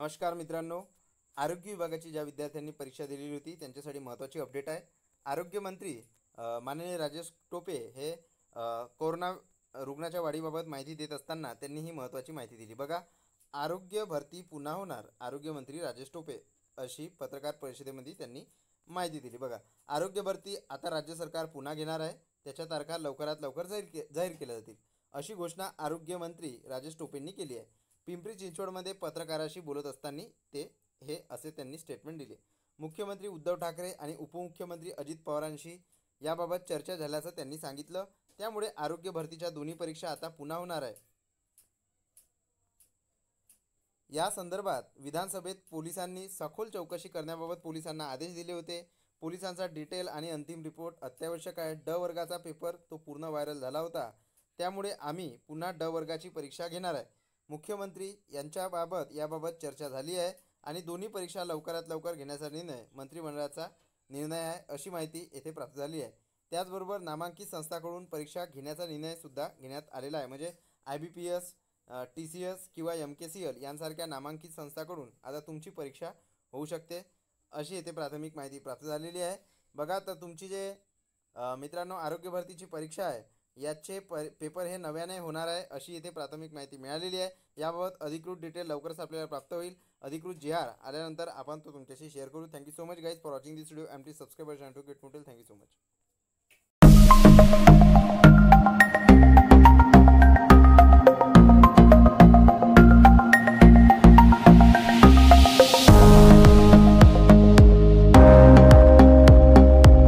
नमस्कार मित्रांनो आरोग्य विभागाची ज्या विद्यार्थ्यांनी परीक्षा दिलेली होती त्यांच्यासाठी महत्त्वाची अपडेट आहे आरोग्यमंत्री माननीय राजेश टोपे हे कोरोना रुग्णाच्या वाढीबाबत माहिती देत असताना त्यांनी ही महत्त्वाची माहिती दिली बघा आरोग्य भरती पुन्हा होणार आरोग्यमंत्री राजेश टोपे अशी पत्रकार परिषदेमध्ये त्यांनी माहिती दिली बघा आरोग्य भरती आता राज्य सरकार पुन्हा घेणार आहे त्याच्या तारखा लवकरात लवकर जाहीर के जाहीर केल्या जातील अशी घोषणा आरोग्यमंत्री राजेश टोपेंनी केली आहे पिंपरी चिंचवडमध्ये पत्रकाराशी बोलत असताना ते हे असे त्यांनी स्टेटमेंट दिले मुख्यमंत्री उद्धव ठाकरे आणि उपमुख्यमंत्री अजित पवारांशी याबाबत चर्चा झाल्याचं त्यांनी सांगितलं त्यामुळे आरोग्य भरतीच्या दोन्ही परीक्षा आता पुन्हा होणार आहे या संदर्भात विधानसभेत पोलिसांनी सखोल चौकशी करण्याबाबत पोलिसांना आदेश दिले होते पोलिसांचा डिटेल आणि अंतिम रिपोर्ट अत्यावश्यक आहे ड वर्गाचा पेपर तो पूर्ण व्हायरल झाला होता त्यामुळे आम्ही पुन्हा ड वर्गाची परीक्षा घेणार आहे मुख्यमंत्री यांच्याबाबत याबाबत चर्चा झाली आहे आणि दोन्ही परीक्षा लवकरात लवकर घेण्याचा निर्णय मंत्रिमंडळाचा निर्णय आहे अशी माहिती येथे प्राप्त झाली आहे त्याचबरोबर नामांकित संस्थाकडून परीक्षा घेण्याचा निर्णयसुद्धा घेण्यात आलेला आहे म्हणजे I B P S T C S किंवा एम के सी एल यांसारख्या नामांकित संस्थाकडून आता तुमची परीक्षा होऊ शकते अशी येथे प्राथमिक माहिती प्राप्त झालेली आहे बघा तर तुमची जे मित्रांनो आरोग्य भरतीची परीक्षा आहे याचे पेपर हे नव्याने होणार आहे अशी इथे प्राथमिक माहिती मिळालेली आहे याबाबत अधिकृत डिटेल लवकरच आपल्याला प्राप्त होईल अधिकृत जी आर आल्यानंतर आपण तो तुमच्याशी शेअर करू thank you so much guys for watching this video M T subscriber to get motel thank you so much